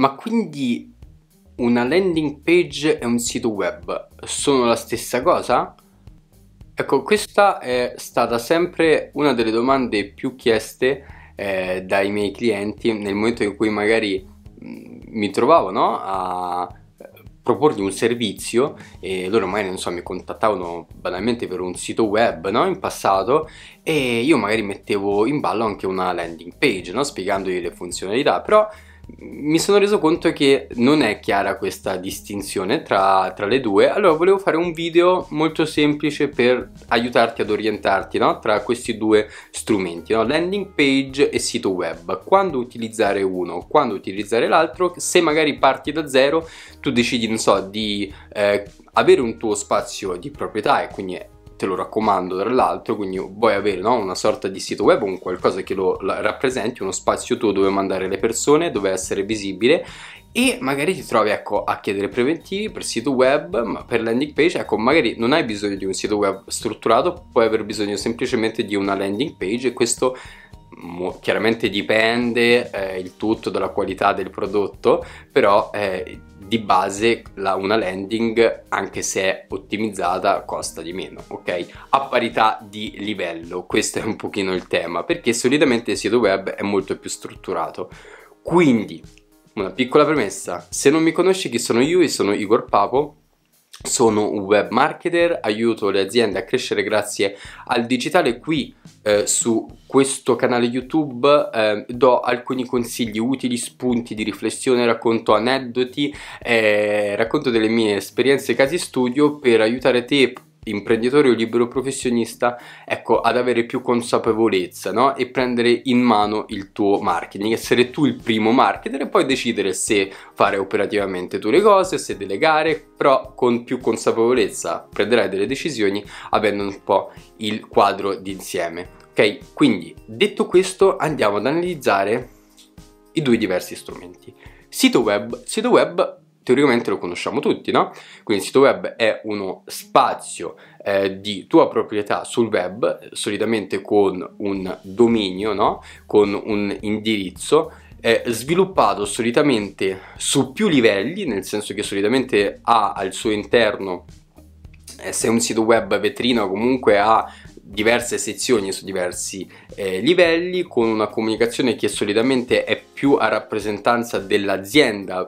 Ma quindi una landing page e un sito web sono la stessa cosa? Ecco, questa è stata sempre una delle domande più chieste eh, dai miei clienti nel momento in cui magari mm, mi trovavo no? a eh, proporgli un servizio e loro magari non so mi contattavano banalmente per un sito web no? in passato e io magari mettevo in ballo anche una landing page no? spiegandogli le funzionalità però mi sono reso conto che non è chiara questa distinzione tra, tra, le due, allora volevo fare un video molto semplice per aiutarti ad orientarti no? tra questi due strumenti, no? landing page e sito web, quando utilizzare uno, quando utilizzare l'altro, se magari parti da zero tu decidi, non so, di eh, avere un tuo spazio di proprietà e quindi te lo raccomando tra l'altro, quindi vuoi avere no, una sorta di sito web o qualcosa che lo rappresenti, uno spazio tuo dove mandare le persone, dove essere visibile e magari ti trovi ecco, a chiedere preventivi per sito web, per landing page, ecco magari non hai bisogno di un sito web strutturato, puoi aver bisogno semplicemente di una landing page e questo chiaramente dipende eh, il tutto dalla qualità del prodotto, però eh, di base la, una landing, anche se è ottimizzata, costa di meno, ok? A parità di livello, questo è un pochino il tema, perché solitamente il sito web è molto più strutturato. Quindi, una piccola premessa, se non mi conosci chi sono io, io sono Igor Papo, sono un web marketer, aiuto le aziende a crescere grazie al digitale. Qui eh, su questo canale YouTube eh, do alcuni consigli utili, spunti di riflessione, racconto aneddoti, eh, racconto delle mie esperienze e casi studio per aiutare te imprenditore o libero professionista ecco ad avere più consapevolezza no? e prendere in mano il tuo marketing essere tu il primo marketer e poi decidere se fare operativamente tu le cose se delegare però con più consapevolezza prenderai delle decisioni avendo un po' il quadro d'insieme ok quindi detto questo andiamo ad analizzare i due diversi strumenti sito web sito web teoricamente lo conosciamo tutti, no? Quindi il sito web è uno spazio eh, di tua proprietà sul web, solitamente con un dominio, no? Con un indirizzo è sviluppato solitamente su più livelli, nel senso che solitamente ha al suo interno eh, se è un sito web vetrina comunque ha diverse sezioni su diversi eh, livelli con una comunicazione che solitamente è più a rappresentanza dell'azienda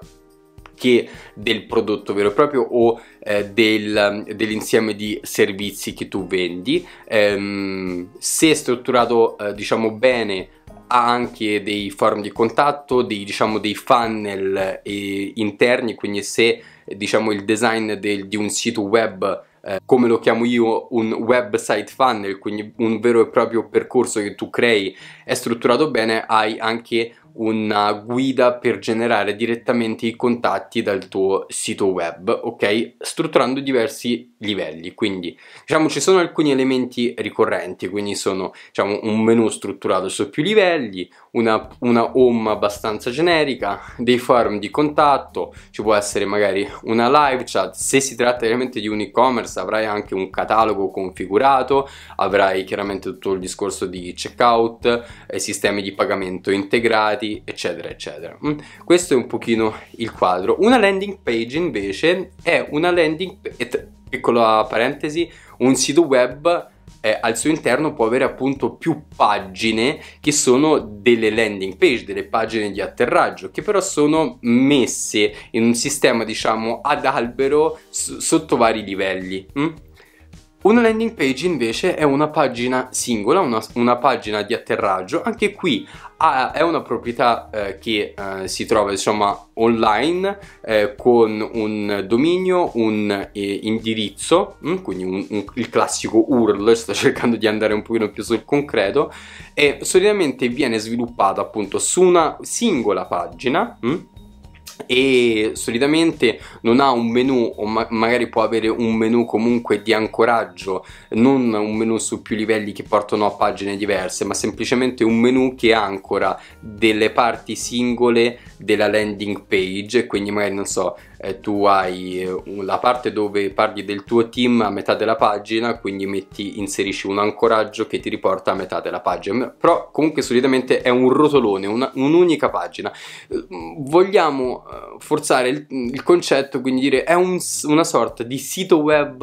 che del prodotto vero e proprio o eh, del, dell'insieme di servizi che tu vendi. Ehm, se strutturato eh, diciamo bene ha anche dei forum di contatto, dei, diciamo, dei funnel eh, interni, quindi se diciamo, il design del, di un sito web eh, come lo chiamo io, un website funnel, quindi un vero e proprio percorso che tu crei, è strutturato bene, hai anche una guida per generare direttamente i contatti dal tuo sito web, ok? Strutturando diversi livelli, quindi diciamo ci sono alcuni elementi ricorrenti, quindi sono diciamo, un menu strutturato su più livelli, una, una home abbastanza generica, dei forum di contatto, ci può essere magari una live chat, se si tratta veramente di un e-commerce avrai anche un catalogo configurato, avrai chiaramente tutto il discorso di checkout, eh, sistemi di pagamento integrati, dati, eccetera, eccetera. Mm. Questo è un pochino il quadro. Una landing page invece è una landing page, piccola parentesi, un sito web eh, al suo interno può avere appunto più pagine che sono delle landing page, delle pagine di atterraggio, che però sono messe in un sistema diciamo ad albero sotto vari livelli. Hm? Una landing page invece è una pagina singola, una, una pagina di atterraggio, anche qui ha, è una proprietà eh, che eh, si trova insomma online eh, con un dominio, un eh, indirizzo, mh? Mm, quindi un, un, il classico URL, sto cercando di andare un pochino più sul concreto, e solitamente viene sviluppata appunto su una singola pagina, mh? Mm, e solitamente non ha un menu o ma magari può avere un menu comunque di ancoraggio non un menu su più livelli che portano a pagine diverse ma semplicemente un menu che ancora delle parti singole della landing page quindi magari non so eh, tu hai eh, la parte dove parli del tuo team a metà della pagina, quindi metti, inserisci un ancoraggio che ti riporta a metà della pagina, però comunque solitamente è un rotolone, una, un'unica pagina. Eh, vogliamo forzare il, il concetto, quindi dire è un, una sorta di sito web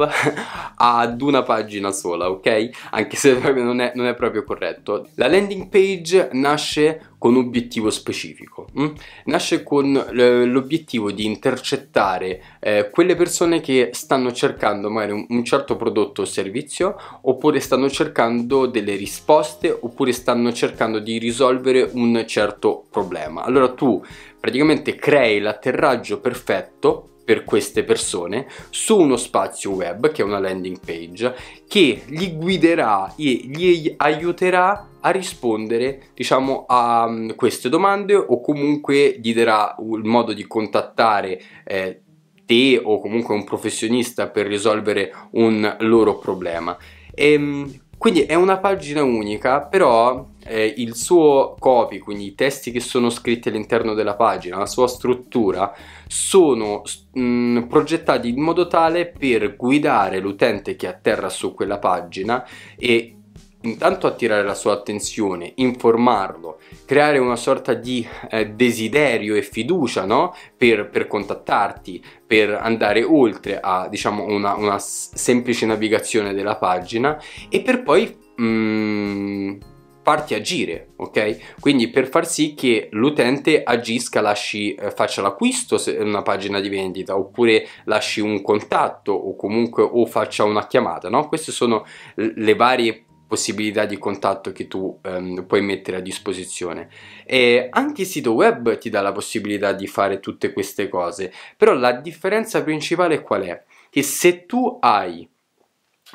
ad una pagina sola, ok? Anche se non è, non è proprio corretto. La landing page nasce con obiettivo specifico. Mh? Mm? Nasce con l'obiettivo di intercettare eh, quelle persone che stanno cercando magari un, un, certo prodotto o servizio, oppure stanno cercando delle risposte, oppure stanno cercando di risolvere un certo problema. Allora tu praticamente crei l'atterraggio perfetto per queste persone su uno spazio web che è una landing page che li guiderà e gli aiuterà a rispondere diciamo a mm, queste domande o comunque gli darà il modo di contattare eh, te o comunque un professionista per risolvere un loro problema. E, ehm, quindi è una pagina unica, però eh, il suo copy, quindi i testi che sono scritti all'interno della pagina, la sua struttura, sono mh, mm, progettati in modo tale per guidare l'utente che atterra su quella pagina e intanto attirare la sua attenzione, informarlo, creare una sorta di eh, desiderio e fiducia no? per, per, contattarti, per andare oltre a diciamo, una, una semplice navigazione della pagina e per poi mh, mm, farti agire, ok? Quindi per far sì che l'utente agisca, lasci, eh, faccia l'acquisto se è una pagina di vendita, oppure lasci un contatto o comunque o faccia una chiamata, no? Queste sono le varie possibilità di contatto che tu ehm, puoi mettere a disposizione. E anche il sito web ti dà la possibilità di fare tutte queste cose, però la differenza principale qual è? Che se tu hai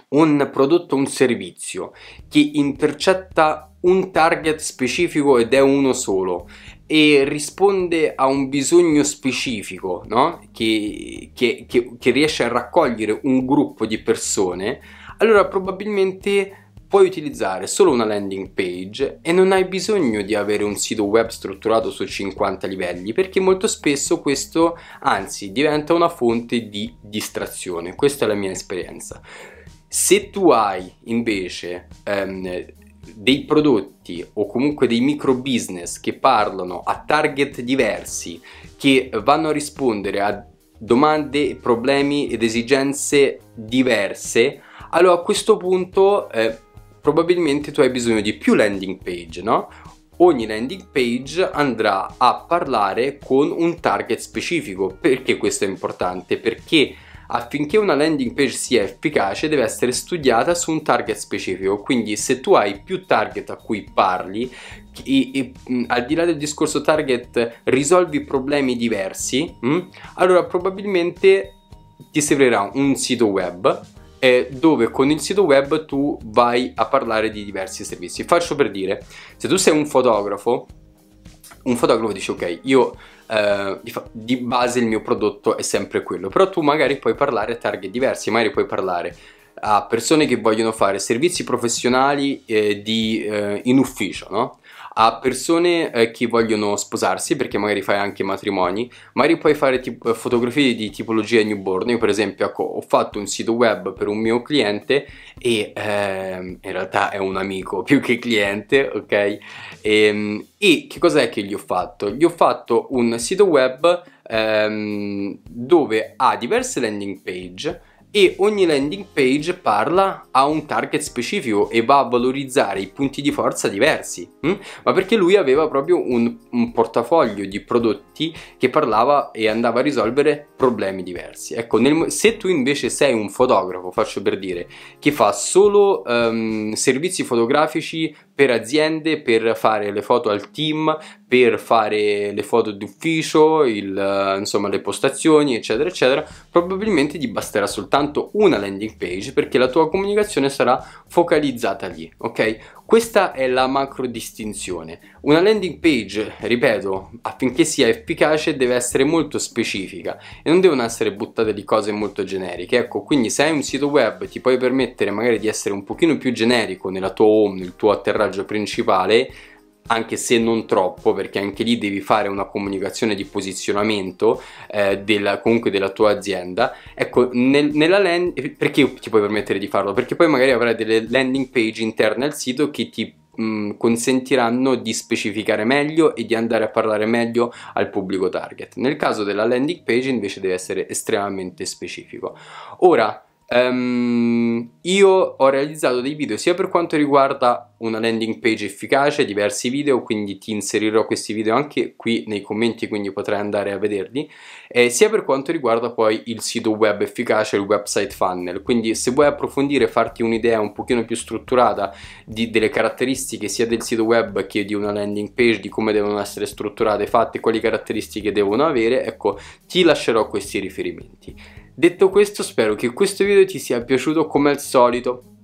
un prodotto, un servizio che intercetta un target specifico ed è uno solo e risponde a un bisogno specifico no? che, che, che, che riesce a raccogliere un gruppo di persone, allora probabilmente puoi utilizzare solo una landing page e non hai bisogno di avere un sito web strutturato su 50 livelli perché molto spesso questo anzi diventa una fonte di distrazione, questa è la mia esperienza. Se tu hai invece ehm, dei prodotti o comunque dei micro business che parlano a target diversi, che vanno a rispondere a domande, problemi ed esigenze diverse, allora a questo punto eh, probabilmente tu hai bisogno di più landing page, no? ogni landing page andrà a parlare con un target specifico. Perché questo è importante? Perché affinché una landing page sia efficace deve essere studiata su un target specifico, quindi se tu hai più target a cui parli, e, e, mm, al di là del discorso target risolvi problemi diversi, mh? Mm, allora probabilmente ti servirà un sito web eh, dove con il sito web tu vai a parlare di diversi servizi. Faccio per dire, se tu sei un fotografo, un fotografo dice ok, io eh, di base il mio prodotto è sempre quello, però tu magari puoi parlare a target diversi, magari puoi parlare a persone che vogliono fare servizi professionali eh, di, eh, in ufficio, no? a persone eh, che vogliono sposarsi, perché magari fai anche matrimoni, magari puoi fare tip- fotografie di tipologia newborn. Io, per esempio, ecco, ho fatto un sito web per un mio cliente e ehm, in realtà è un amico più che cliente, ok? E, ehm, e che cos'è che gli ho fatto? Gli ho fatto un sito web ehm, dove ha diverse landing page e ogni landing page parla a un target specifico e va a valorizzare i punti di forza diversi, hm? ma perché lui aveva proprio un, un, portafoglio di prodotti che parlava e andava a risolvere problemi diversi. Ecco, nel, se tu invece sei un fotografo, faccio per dire, che fa solo um, servizi fotografici per aziende per fare le foto al team, per fare le foto d'ufficio, il, eh, insomma le postazioni eccetera eccetera, probabilmente ti basterà soltanto una landing page perché la tua comunicazione sarà focalizzata lì, ok? Questa è la macro distinzione. Una landing page, ripeto, affinché sia efficace deve essere molto specifica e non devono essere buttate di cose molto generiche. Ecco, quindi se hai un sito web ti puoi permettere magari di essere un pochino più generico nella tua home, nel tuo atterraggio principale, anche se non troppo, perché anche lì devi fare una comunicazione di posizionamento eh, della, comunque della tua azienda. Ecco, nel, nella landing perché ti puoi permettere di farlo? Perché poi magari avrai delle landing page interne al sito che ti mh, mm, consentiranno di specificare meglio e di andare a parlare meglio al pubblico target. Nel caso della landing page invece deve essere estremamente specifico. Ora Um, io ho realizzato dei video sia per quanto riguarda una landing page efficace, diversi video, quindi ti inserirò questi video anche qui nei commenti, quindi potrai andare a vederli, eh, sia per quanto riguarda poi il sito web efficace, il website funnel. Quindi se vuoi approfondire, farti un'idea un pochino più strutturata di, delle caratteristiche sia del sito web che di una landing page, di come devono essere strutturate, fatte, quali caratteristiche devono avere, ecco, ti lascerò questi riferimenti. Detto questo spero che questo video ti sia piaciuto come al solito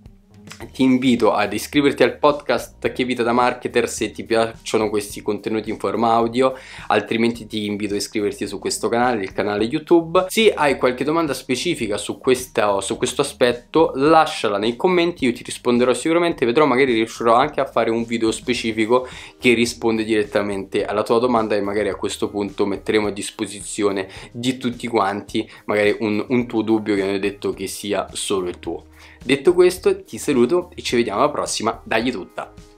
ti invito ad iscriverti al podcast Che Vita da Marketer se ti piacciono questi contenuti in forma audio, altrimenti ti invito a iscriverti su questo canale, il canale YouTube. Se hai qualche domanda specifica su, questa, su questo aspetto, lasciala nei commenti, io ti risponderò sicuramente, vedrò magari riuscirò anche a fare un video specifico che risponde direttamente alla tua domanda e magari a questo punto metteremo a disposizione di tutti quanti magari un, un tuo dubbio che non hanno detto che sia solo il tuo. Detto questo ti saluto e ci vediamo alla prossima, dagli tutta!